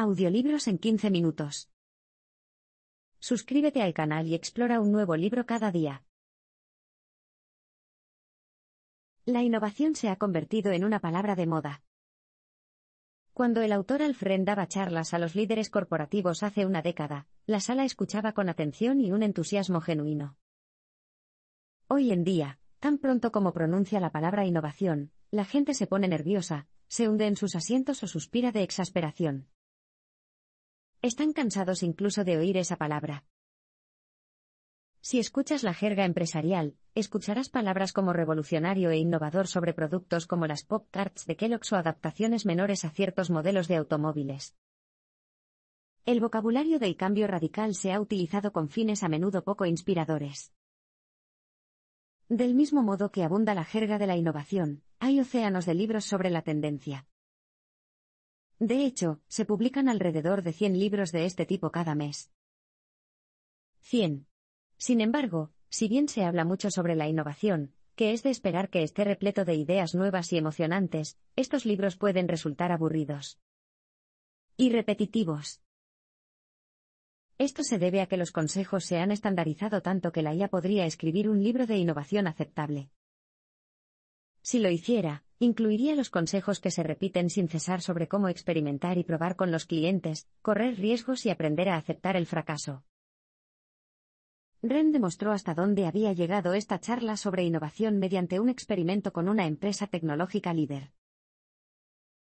Audiolibros en 15 minutos. Suscríbete al canal y explora un nuevo libro cada día. La innovación se ha convertido en una palabra de moda. Cuando el autor Alfred daba charlas a los líderes corporativos hace una década, la sala escuchaba con atención y un entusiasmo genuino. Hoy en día, tan pronto como pronuncia la palabra innovación, la gente se pone nerviosa, se hunde en sus asientos o suspira de exasperación. Están cansados incluso de oír esa palabra. Si escuchas la jerga empresarial, escucharás palabras como revolucionario e innovador sobre productos como las Pop de Kellogg o adaptaciones menores a ciertos modelos de automóviles. El vocabulario del cambio radical se ha utilizado con fines a menudo poco inspiradores. Del mismo modo que abunda la jerga de la innovación, hay océanos de libros sobre la tendencia. De hecho, se publican alrededor de 100 libros de este tipo cada mes. 100. Sin embargo, si bien se habla mucho sobre la innovación, que es de esperar que esté repleto de ideas nuevas y emocionantes, estos libros pueden resultar aburridos. Y repetitivos. Esto se debe a que los consejos se han estandarizado tanto que la IA podría escribir un libro de innovación aceptable. Si lo hiciera, incluiría los consejos que se repiten sin cesar sobre cómo experimentar y probar con los clientes, correr riesgos y aprender a aceptar el fracaso. Ren demostró hasta dónde había llegado esta charla sobre innovación mediante un experimento con una empresa tecnológica líder.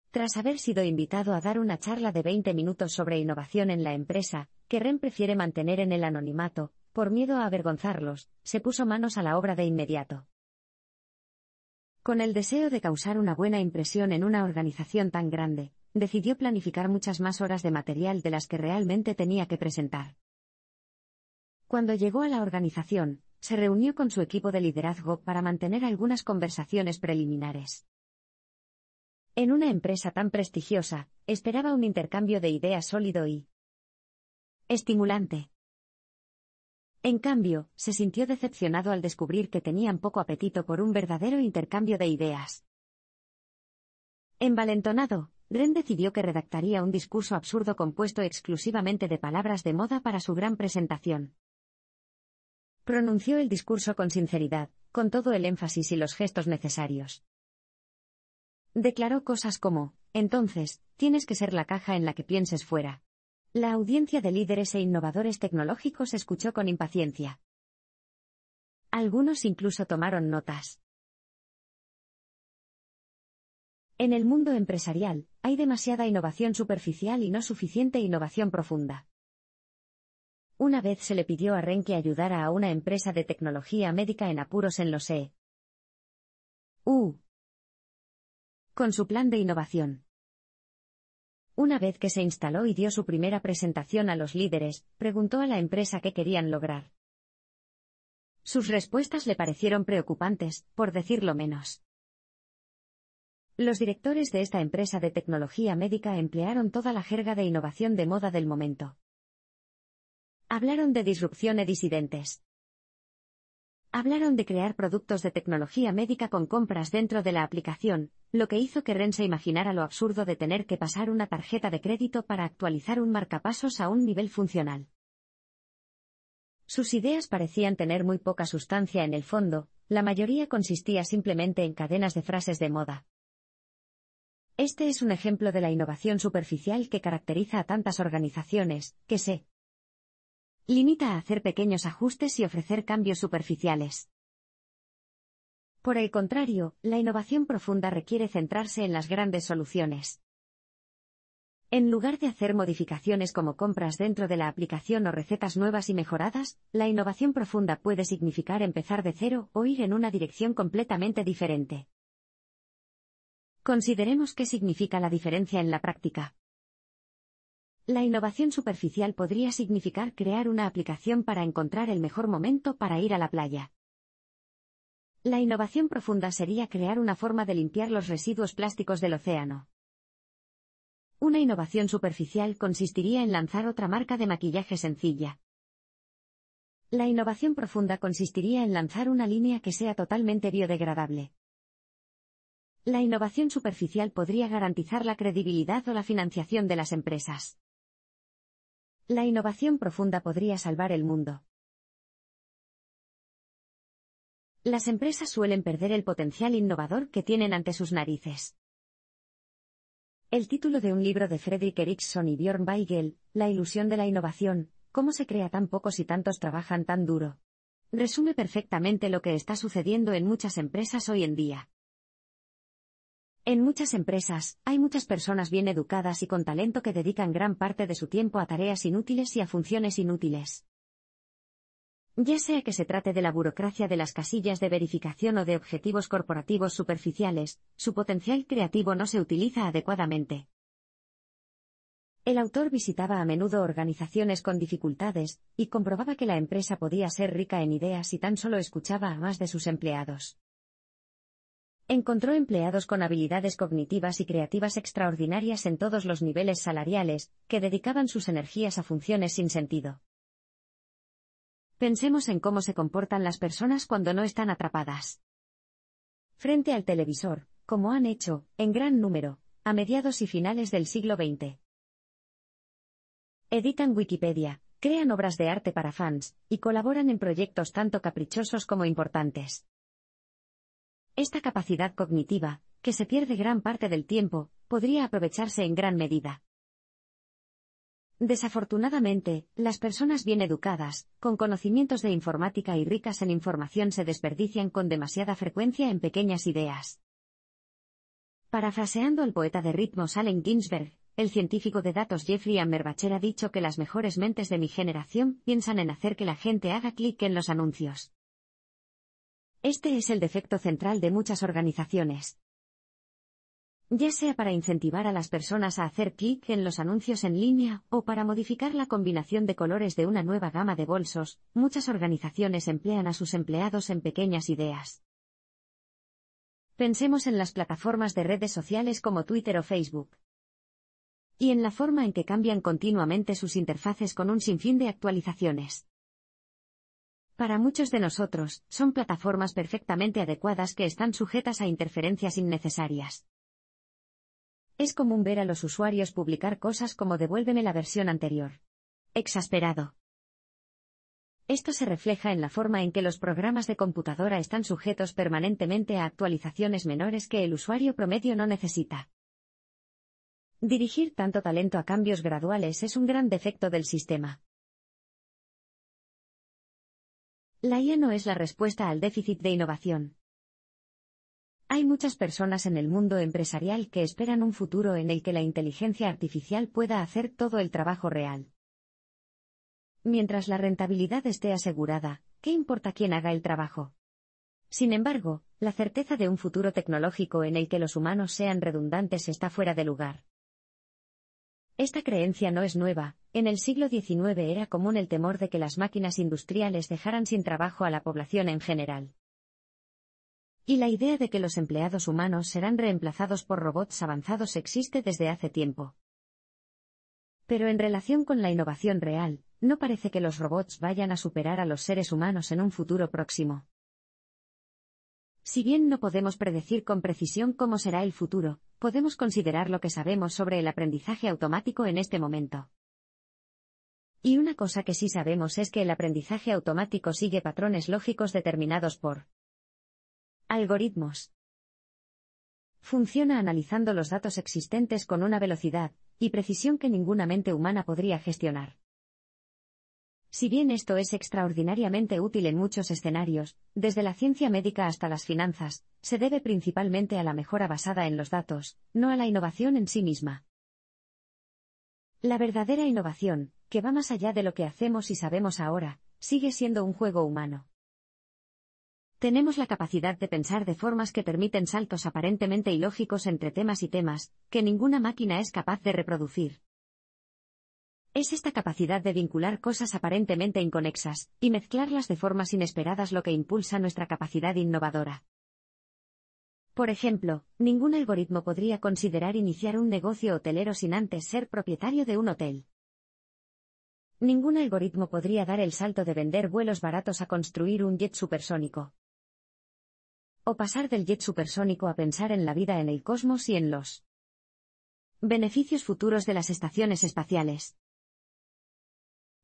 Tras haber sido invitado a dar una charla de 20 minutos sobre innovación en la empresa, que Ren prefiere mantener en el anonimato, por miedo a avergonzarlos, se puso manos a la obra de inmediato. Con el deseo de causar una buena impresión en una organización tan grande, decidió planificar muchas más horas de material de las que realmente tenía que presentar. Cuando llegó a la organización, se reunió con su equipo de liderazgo para mantener algunas conversaciones preliminares. En una empresa tan prestigiosa, esperaba un intercambio de ideas sólido y estimulante. En cambio, se sintió decepcionado al descubrir que tenían poco apetito por un verdadero intercambio de ideas. Envalentonado, Dren decidió que redactaría un discurso absurdo compuesto exclusivamente de palabras de moda para su gran presentación. Pronunció el discurso con sinceridad, con todo el énfasis y los gestos necesarios. Declaró cosas como, entonces, tienes que ser la caja en la que pienses fuera, la audiencia de líderes e innovadores tecnológicos escuchó con impaciencia. Algunos incluso tomaron notas. En el mundo empresarial, hay demasiada innovación superficial y no suficiente innovación profunda. Una vez se le pidió a Ren que ayudara a una empresa de tecnología médica en apuros en los E. U. Con su plan de innovación. Una vez que se instaló y dio su primera presentación a los líderes, preguntó a la empresa qué querían lograr. Sus respuestas le parecieron preocupantes, por decirlo menos. Los directores de esta empresa de tecnología médica emplearon toda la jerga de innovación de moda del momento. Hablaron de disrupción e disidentes. Hablaron de crear productos de tecnología médica con compras dentro de la aplicación, lo que hizo que Ren se imaginara lo absurdo de tener que pasar una tarjeta de crédito para actualizar un marcapasos a un nivel funcional. Sus ideas parecían tener muy poca sustancia en el fondo, la mayoría consistía simplemente en cadenas de frases de moda. Este es un ejemplo de la innovación superficial que caracteriza a tantas organizaciones, que se limita a hacer pequeños ajustes y ofrecer cambios superficiales. Por el contrario, la innovación profunda requiere centrarse en las grandes soluciones. En lugar de hacer modificaciones como compras dentro de la aplicación o recetas nuevas y mejoradas, la innovación profunda puede significar empezar de cero o ir en una dirección completamente diferente. Consideremos qué significa la diferencia en la práctica. La innovación superficial podría significar crear una aplicación para encontrar el mejor momento para ir a la playa. La innovación profunda sería crear una forma de limpiar los residuos plásticos del océano. Una innovación superficial consistiría en lanzar otra marca de maquillaje sencilla. La innovación profunda consistiría en lanzar una línea que sea totalmente biodegradable. La innovación superficial podría garantizar la credibilidad o la financiación de las empresas. La innovación profunda podría salvar el mundo. las empresas suelen perder el potencial innovador que tienen ante sus narices. El título de un libro de Fredrik Erickson y Bjorn Weigel, La ilusión de la innovación, cómo se crea tan poco si tantos trabajan tan duro, resume perfectamente lo que está sucediendo en muchas empresas hoy en día. En muchas empresas, hay muchas personas bien educadas y con talento que dedican gran parte de su tiempo a tareas inútiles y a funciones inútiles. Ya sea que se trate de la burocracia de las casillas de verificación o de objetivos corporativos superficiales, su potencial creativo no se utiliza adecuadamente. El autor visitaba a menudo organizaciones con dificultades, y comprobaba que la empresa podía ser rica en ideas si tan solo escuchaba a más de sus empleados. Encontró empleados con habilidades cognitivas y creativas extraordinarias en todos los niveles salariales, que dedicaban sus energías a funciones sin sentido. Pensemos en cómo se comportan las personas cuando no están atrapadas. Frente al televisor, como han hecho, en gran número, a mediados y finales del siglo XX. Editan Wikipedia, crean obras de arte para fans, y colaboran en proyectos tanto caprichosos como importantes. Esta capacidad cognitiva, que se pierde gran parte del tiempo, podría aprovecharse en gran medida. Desafortunadamente, las personas bien educadas, con conocimientos de informática y ricas en información se desperdician con demasiada frecuencia en pequeñas ideas. Parafraseando al poeta de ritmos Allen Ginsberg, el científico de datos Jeffrey Amberbacher ha dicho que las mejores mentes de mi generación piensan en hacer que la gente haga clic en los anuncios. Este es el defecto central de muchas organizaciones ya sea para incentivar a las personas a hacer clic en los anuncios en línea o para modificar la combinación de colores de una nueva gama de bolsos, muchas organizaciones emplean a sus empleados en pequeñas ideas. Pensemos en las plataformas de redes sociales como Twitter o Facebook. Y en la forma en que cambian continuamente sus interfaces con un sinfín de actualizaciones. Para muchos de nosotros, son plataformas perfectamente adecuadas que están sujetas a interferencias innecesarias. Es común ver a los usuarios publicar cosas como devuélveme la versión anterior. Exasperado. Esto se refleja en la forma en que los programas de computadora están sujetos permanentemente a actualizaciones menores que el usuario promedio no necesita. Dirigir tanto talento a cambios graduales es un gran defecto del sistema. La IA no es la respuesta al déficit de innovación. Hay muchas personas en el mundo empresarial que esperan un futuro en el que la inteligencia artificial pueda hacer todo el trabajo real. Mientras la rentabilidad esté asegurada, ¿qué importa quién haga el trabajo? Sin embargo, la certeza de un futuro tecnológico en el que los humanos sean redundantes está fuera de lugar. Esta creencia no es nueva, en el siglo XIX era común el temor de que las máquinas industriales dejaran sin trabajo a la población en general y la idea de que los empleados humanos serán reemplazados por robots avanzados existe desde hace tiempo. Pero en relación con la innovación real, no parece que los robots vayan a superar a los seres humanos en un futuro próximo. Si bien no podemos predecir con precisión cómo será el futuro, podemos considerar lo que sabemos sobre el aprendizaje automático en este momento. Y una cosa que sí sabemos es que el aprendizaje automático sigue patrones lógicos determinados por Algoritmos. Funciona analizando los datos existentes con una velocidad y precisión que ninguna mente humana podría gestionar. Si bien esto es extraordinariamente útil en muchos escenarios, desde la ciencia médica hasta las finanzas, se debe principalmente a la mejora basada en los datos, no a la innovación en sí misma. La verdadera innovación, que va más allá de lo que hacemos y sabemos ahora, sigue siendo un juego humano. Tenemos la capacidad de pensar de formas que permiten saltos aparentemente ilógicos entre temas y temas, que ninguna máquina es capaz de reproducir. Es esta capacidad de vincular cosas aparentemente inconexas, y mezclarlas de formas inesperadas lo que impulsa nuestra capacidad innovadora. Por ejemplo, ningún algoritmo podría considerar iniciar un negocio hotelero sin antes ser propietario de un hotel. Ningún algoritmo podría dar el salto de vender vuelos baratos a construir un jet supersónico o pasar del jet supersónico a pensar en la vida en el cosmos y en los beneficios futuros de las estaciones espaciales.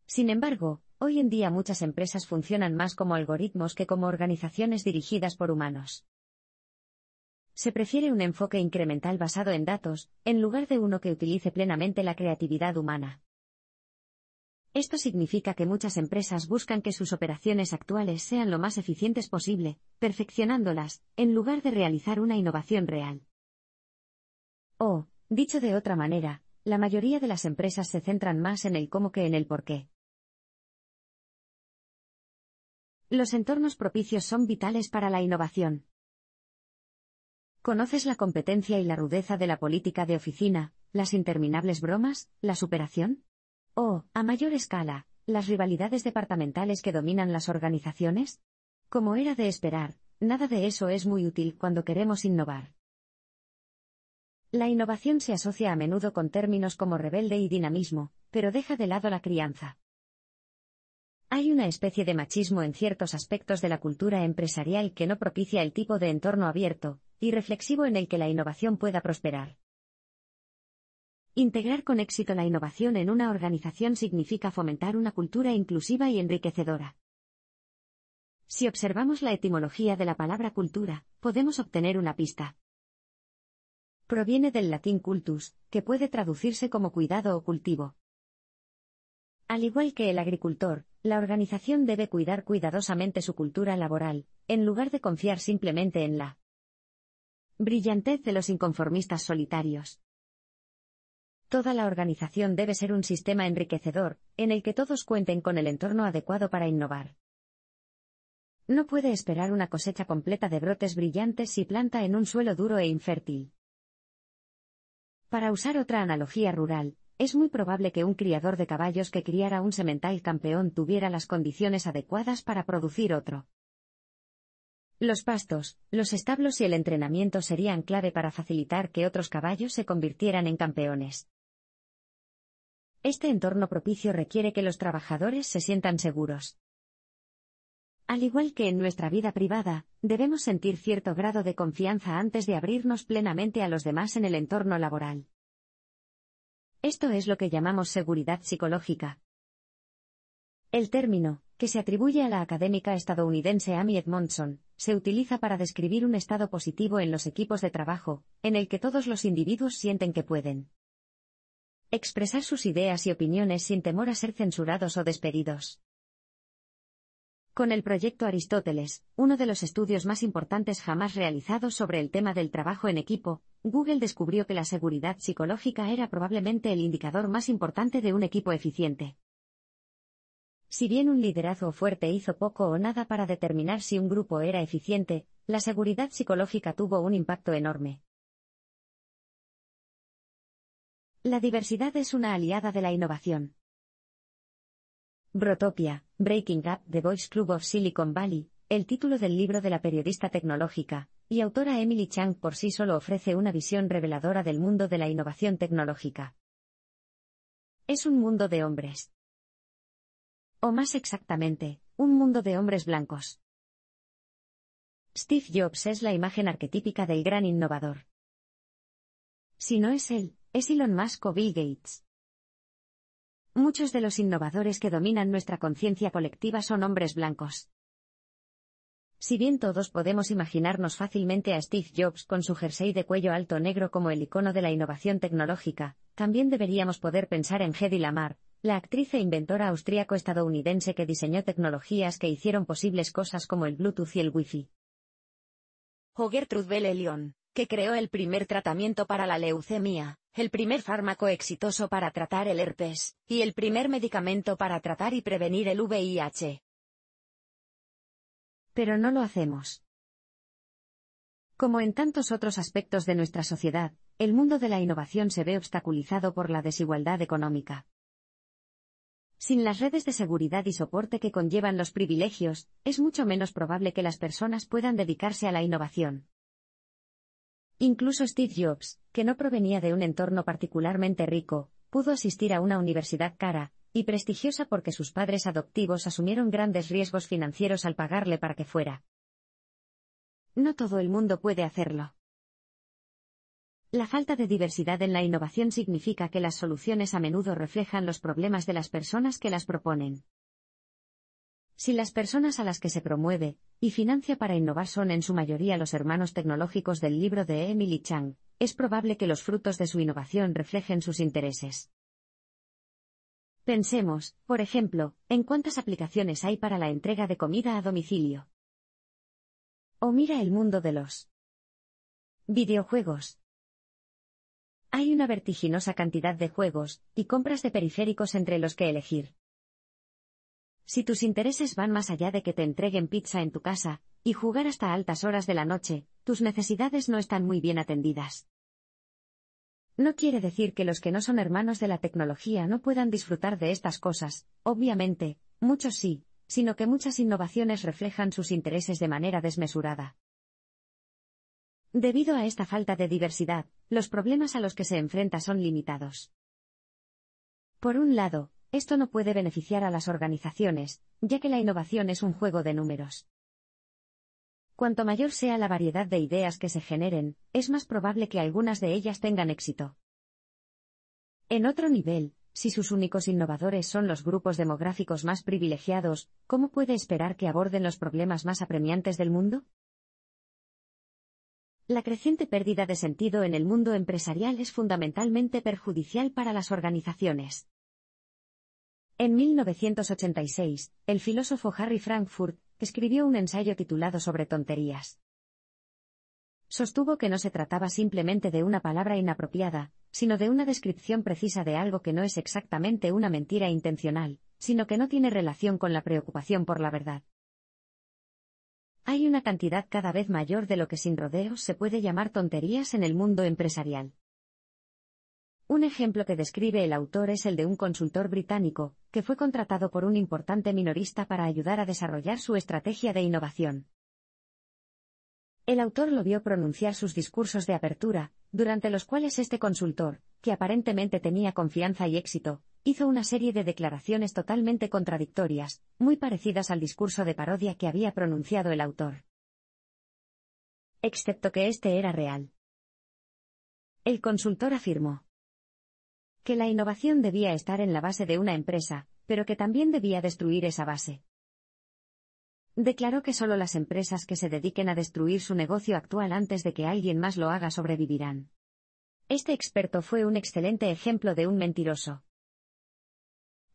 Sin embargo, hoy en día muchas empresas funcionan más como algoritmos que como organizaciones dirigidas por humanos. Se prefiere un enfoque incremental basado en datos, en lugar de uno que utilice plenamente la creatividad humana. Esto significa que muchas empresas buscan que sus operaciones actuales sean lo más eficientes posible, perfeccionándolas, en lugar de realizar una innovación real. O, dicho de otra manera, la mayoría de las empresas se centran más en el cómo que en el por qué. Los entornos propicios son vitales para la innovación. ¿Conoces la competencia y la rudeza de la política de oficina, las interminables bromas, la superación? O, a mayor escala, las rivalidades departamentales que dominan las organizaciones? Como era de esperar, nada de eso es muy útil cuando queremos innovar. La innovación se asocia a menudo con términos como rebelde y dinamismo, pero deja de lado la crianza. Hay una especie de machismo en ciertos aspectos de la cultura empresarial que no propicia el tipo de entorno abierto y reflexivo en el que la innovación pueda prosperar. Integrar con éxito la innovación en una organización significa fomentar una cultura inclusiva y enriquecedora. Si observamos la etimología de la palabra cultura, podemos obtener una pista. Proviene del latín cultus, que puede traducirse como cuidado o cultivo. Al igual que el agricultor, la organización debe cuidar cuidadosamente su cultura laboral, en lugar de confiar simplemente en la brillantez de los inconformistas solitarios. Toda la organización debe ser un sistema enriquecedor, en el que todos cuenten con el entorno adecuado para innovar. No puede esperar una cosecha completa de brotes brillantes si planta en un suelo duro e infértil. Para usar otra analogía rural, es muy probable que un criador de caballos que criara un semental campeón tuviera las condiciones adecuadas para producir otro. Los pastos, los establos y el entrenamiento serían clave para facilitar que otros caballos se convirtieran en campeones. Este entorno propicio requiere que los trabajadores se sientan seguros. Al igual que en nuestra vida privada, debemos sentir cierto grado de confianza antes de abrirnos plenamente a los demás en el entorno laboral. Esto es lo que llamamos seguridad psicológica. El término, que se atribuye a la académica estadounidense Amy Edmondson, se utiliza para describir un estado positivo en los equipos de trabajo, en el que todos los individuos sienten que pueden expresar sus ideas y opiniones sin temor a ser censurados o despedidos. Con el proyecto Aristóteles, uno de los estudios más importantes jamás realizados sobre el tema del trabajo en equipo, Google descubrió que la seguridad psicológica era probablemente el indicador más importante de un equipo eficiente. Si bien un liderazgo fuerte hizo poco o nada para determinar si un grupo era eficiente, la seguridad psicológica tuvo un impacto enorme. La diversidad es una aliada de la innovación. Brotopia, Breaking Up The Boys Club of Silicon Valley, el título del libro de la periodista tecnológica y autora Emily Chang por sí solo ofrece una visión reveladora del mundo de la innovación tecnológica. Es un mundo de hombres. O más exactamente, un mundo de hombres blancos. Steve Jobs es la imagen arquetípica del gran innovador. Si no es él, ¿Es Elon Musk o Bill Gates? Muchos de los innovadores que dominan nuestra conciencia colectiva son hombres blancos. Si bien todos podemos imaginarnos fácilmente a Steve Jobs con su jersey de cuello alto negro como el icono de la innovación tecnológica, también deberíamos poder pensar en Hedy Lamar, la actriz e inventora austríaco-estadounidense que diseñó tecnologías que hicieron posibles cosas como el Bluetooth y el Wi-Fi. O Gertrude Bell Elion, que creó el primer tratamiento para la leucemia el primer fármaco exitoso para tratar el herpes, y el primer medicamento para tratar y prevenir el VIH. Pero no lo hacemos. Como en tantos otros aspectos de nuestra sociedad, el mundo de la innovación se ve obstaculizado por la desigualdad económica. Sin las redes de seguridad y soporte que conllevan los privilegios, es mucho menos probable que las personas puedan dedicarse a la innovación. Incluso Steve Jobs, que no provenía de un entorno particularmente rico, pudo asistir a una universidad cara y prestigiosa porque sus padres adoptivos asumieron grandes riesgos financieros al pagarle para que fuera. No todo el mundo puede hacerlo. La falta de diversidad en la innovación significa que las soluciones a menudo reflejan los problemas de las personas que las proponen. Si las personas a las que se promueve y financia para innovar son en su mayoría los hermanos tecnológicos del libro de Emily Chang, es probable que los frutos de su innovación reflejen sus intereses. Pensemos, por ejemplo, en cuántas aplicaciones hay para la entrega de comida a domicilio. O mira el mundo de los videojuegos. Hay una vertiginosa cantidad de juegos y compras de periféricos entre los que elegir. Si tus intereses van más allá de que te entreguen pizza en tu casa, y jugar hasta altas horas de la noche, tus necesidades no están muy bien atendidas. No quiere decir que los que no son hermanos de la tecnología no puedan disfrutar de estas cosas, obviamente, muchos sí, sino que muchas innovaciones reflejan sus intereses de manera desmesurada. Debido a esta falta de diversidad, los problemas a los que se enfrenta son limitados. Por un lado, esto no puede beneficiar a las organizaciones, ya que la innovación es un juego de números. Cuanto mayor sea la variedad de ideas que se generen, es más probable que algunas de ellas tengan éxito. En otro nivel, si sus únicos innovadores son los grupos demográficos más privilegiados, ¿cómo puede esperar que aborden los problemas más apremiantes del mundo? La creciente pérdida de sentido en el mundo empresarial es fundamentalmente perjudicial para las organizaciones. En 1986, el filósofo Harry Frankfurt escribió un ensayo titulado sobre tonterías. Sostuvo que no se trataba simplemente de una palabra inapropiada, sino de una descripción precisa de algo que no es exactamente una mentira intencional, sino que no tiene relación con la preocupación por la verdad. Hay una cantidad cada vez mayor de lo que sin rodeos se puede llamar tonterías en el mundo empresarial. Un ejemplo que describe el autor es el de un consultor británico, que fue contratado por un importante minorista para ayudar a desarrollar su estrategia de innovación. El autor lo vio pronunciar sus discursos de apertura, durante los cuales este consultor, que aparentemente tenía confianza y éxito, hizo una serie de declaraciones totalmente contradictorias, muy parecidas al discurso de parodia que había pronunciado el autor. Excepto que este era real. El consultor afirmó que la innovación debía estar en la base de una empresa, pero que también debía destruir esa base. Declaró que solo las empresas que se dediquen a destruir su negocio actual antes de que alguien más lo haga sobrevivirán. Este experto fue un excelente ejemplo de un mentiroso.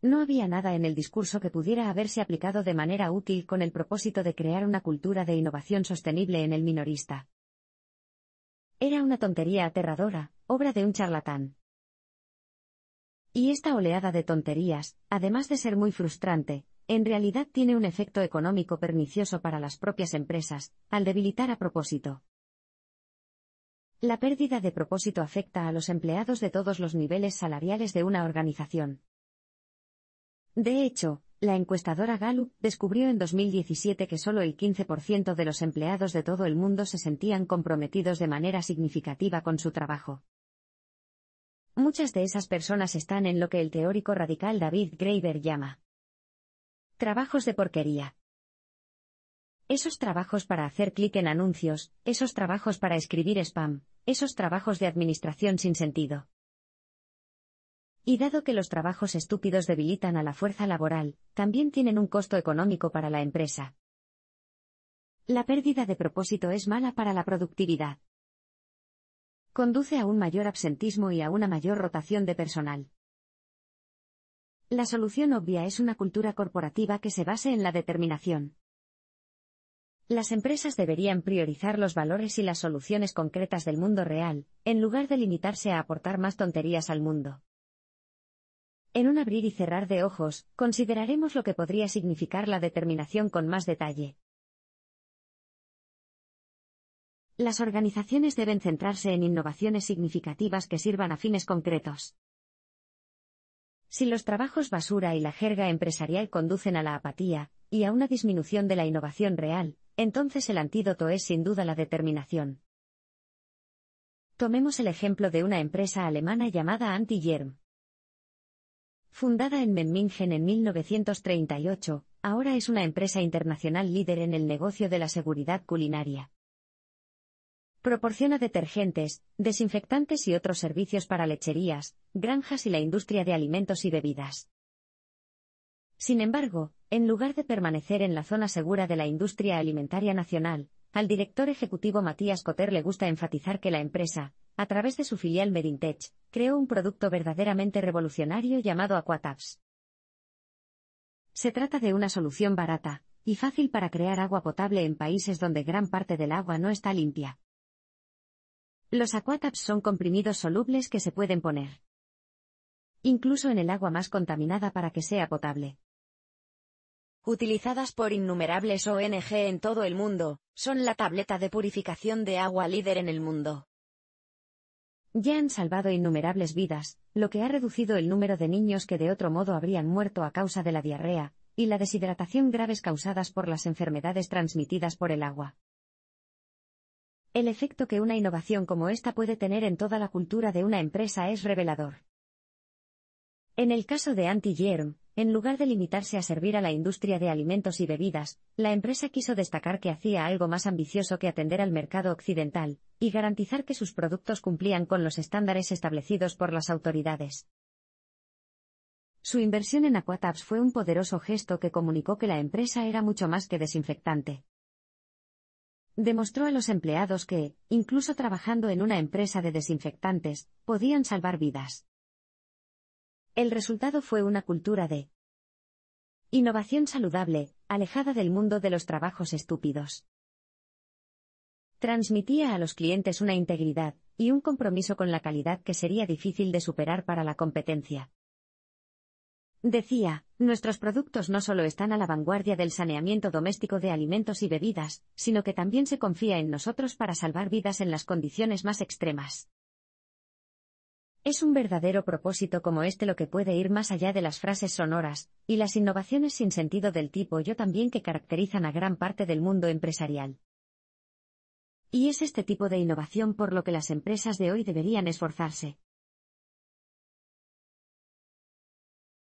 No había nada en el discurso que pudiera haberse aplicado de manera útil con el propósito de crear una cultura de innovación sostenible en el minorista. Era una tontería aterradora, obra de un charlatán. Y esta oleada de tonterías, además de ser muy frustrante, en realidad tiene un efecto económico pernicioso para las propias empresas, al debilitar a propósito. La pérdida de propósito afecta a los empleados de todos los niveles salariales de una organización. De hecho, la encuestadora Gallup descubrió en 2017 que solo el 15% de los empleados de todo el mundo se sentían comprometidos de manera significativa con su trabajo. Muchas de esas personas están en lo que el teórico radical David Graeber llama trabajos de porquería. Esos trabajos para hacer clic en anuncios, esos trabajos para escribir spam, esos trabajos de administración sin sentido. Y dado que los trabajos estúpidos debilitan a la fuerza laboral, también tienen un costo económico para la empresa. La pérdida de propósito es mala para la productividad conduce a un mayor absentismo y a una mayor rotación de personal. La solución obvia es una cultura corporativa que se base en la determinación. Las empresas deberían priorizar los valores y las soluciones concretas del mundo real, en lugar de limitarse a aportar más tonterías al mundo. En un abrir y cerrar de ojos, consideraremos lo que podría significar la determinación con más detalle. Las organizaciones deben centrarse en innovaciones significativas que sirvan a fines concretos. Si los trabajos basura y la jerga empresarial conducen a la apatía, y a una disminución de la innovación real, entonces el antídoto es sin duda la determinación. Tomemos el ejemplo de una empresa alemana llamada Anti-Germ. Fundada en Memmingen en 1938, ahora es una empresa internacional líder en el negocio de la seguridad culinaria. Proporciona detergentes, desinfectantes y otros servicios para lecherías, granjas y la industria de alimentos y bebidas. Sin embargo, en lugar de permanecer en la zona segura de la industria alimentaria nacional, al director ejecutivo Matías Cotter le gusta enfatizar que la empresa, a través de su filial Medintech, creó un producto verdaderamente revolucionario llamado Aquataps. Se trata de una solución barata y fácil para crear agua potable en países donde gran parte del agua no está limpia. Los aquataps son comprimidos solubles que se pueden poner incluso en el agua más contaminada para que sea potable. Utilizadas por innumerables ONG en todo el mundo, son la tableta de purificación de agua líder en el mundo. Ya han salvado innumerables vidas, lo que ha reducido el número de niños que de otro modo habrían muerto a causa de la diarrea, y la deshidratación graves causadas por las enfermedades transmitidas por el agua. El efecto que una innovación como esta puede tener en toda la cultura de una empresa es revelador. En el caso de anti en lugar de limitarse a servir a la industria de alimentos y bebidas, la empresa quiso destacar que hacía algo más ambicioso que atender al mercado occidental, y garantizar que sus productos cumplían con los estándares establecidos por las autoridades. Su inversión en Aquatabs fue un poderoso gesto que comunicó que la empresa era mucho más que desinfectante. Demostró a los empleados que, incluso trabajando en una empresa de desinfectantes, podían salvar vidas. El resultado fue una cultura de innovación saludable, alejada del mundo de los trabajos estúpidos. Transmitía a los clientes una integridad y un compromiso con la calidad que sería difícil de superar para la competencia. Decía, nuestros productos no solo están a la vanguardia del saneamiento doméstico de alimentos y bebidas, sino que también se confía en nosotros para salvar vidas en las condiciones más extremas. Es un verdadero propósito como este lo que puede ir más allá de las frases sonoras, y las innovaciones sin sentido del tipo yo también que caracterizan a gran parte del mundo empresarial. Y es este tipo de innovación por lo que las empresas de hoy deberían esforzarse.